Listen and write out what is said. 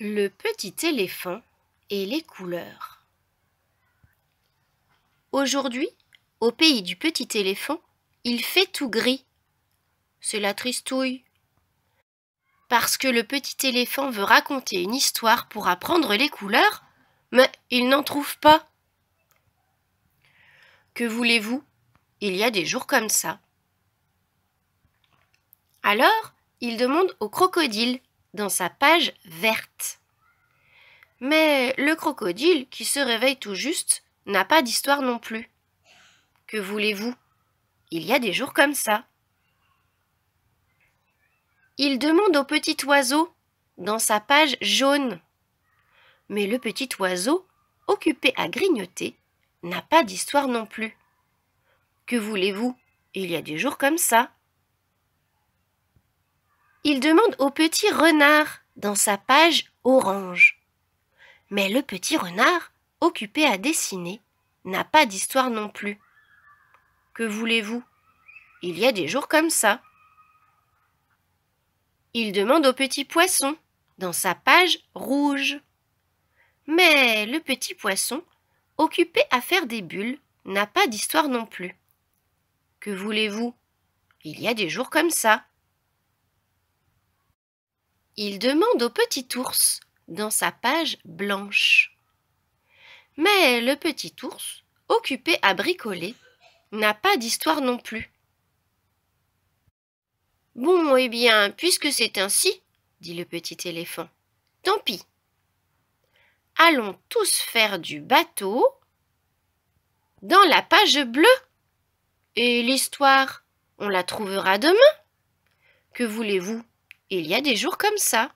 Le petit éléphant et les couleurs. Aujourd'hui, au pays du petit éléphant, il fait tout gris. C'est la tristouille. Parce que le petit éléphant veut raconter une histoire pour apprendre les couleurs, mais il n'en trouve pas. Que voulez-vous Il y a des jours comme ça. Alors, il demande au crocodile dans sa page verte. Mais le crocodile qui se réveille tout juste n'a pas d'histoire non plus. Que voulez-vous Il y a des jours comme ça. Il demande au petit oiseau dans sa page jaune. Mais le petit oiseau, occupé à grignoter, n'a pas d'histoire non plus. Que voulez-vous Il y a des jours comme ça il demande au petit renard dans sa page orange. Mais le petit renard, occupé à dessiner, n'a pas d'histoire non plus. Que voulez-vous Il y a des jours comme ça. Il demande au petit poisson dans sa page rouge. Mais le petit poisson, occupé à faire des bulles, n'a pas d'histoire non plus. Que voulez-vous Il y a des jours comme ça. Il demande au petit ours dans sa page blanche. Mais le petit ours, occupé à bricoler, n'a pas d'histoire non plus. Bon, eh bien, puisque c'est ainsi, dit le petit éléphant, tant pis. Allons tous faire du bateau dans la page bleue. Et l'histoire, on la trouvera demain. Que voulez-vous il y a des jours comme ça.